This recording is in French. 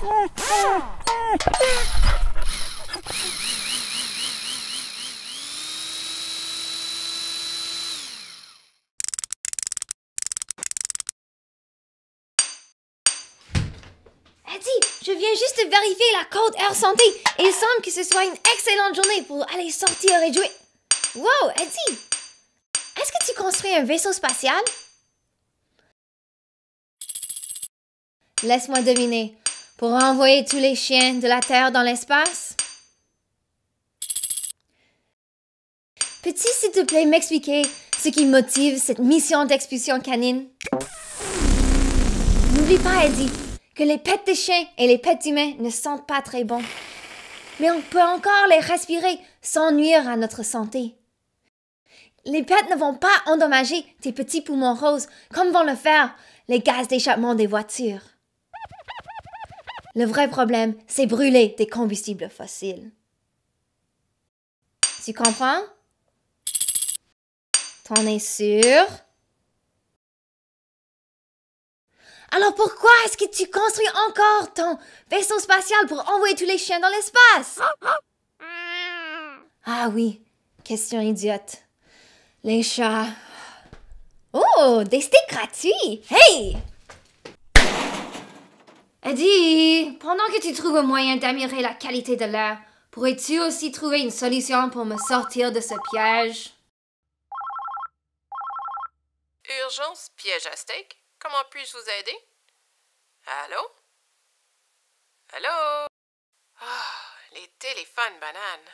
je viens juste vérifier la code Air Santé il semble que ce soit une excellente journée pour aller sortir et jouer. Wow, Eddie! Est-ce que tu construis un vaisseau spatial? Laisse-moi deviner pour envoyer tous les chiens de la Terre dans l'espace? Petit, s'il te plaît, m'expliquer ce qui motive cette mission d'expulsion canine? N'oublie pas, Eddie, que les pets des chiens et les pets humains ne sentent pas très bon. Mais on peut encore les respirer sans nuire à notre santé. Les pets ne vont pas endommager tes petits poumons roses comme vont le faire les gaz d'échappement des voitures. Le vrai problème, c'est brûler des combustibles fossiles. Tu comprends? T'en es sûr? Alors pourquoi est-ce que tu construis encore ton vaisseau spatial pour envoyer tous les chiens dans l'espace? Ah oui, question idiote. Les chats. Oh, des sticks gratuits! Hey! pendant que tu trouves un moyen d'améliorer la qualité de l'air, pourrais-tu aussi trouver une solution pour me sortir de ce piège? Urgence piège à steak. Comment puis-je vous aider? Allô? Allô? Oh, les téléphones bananes.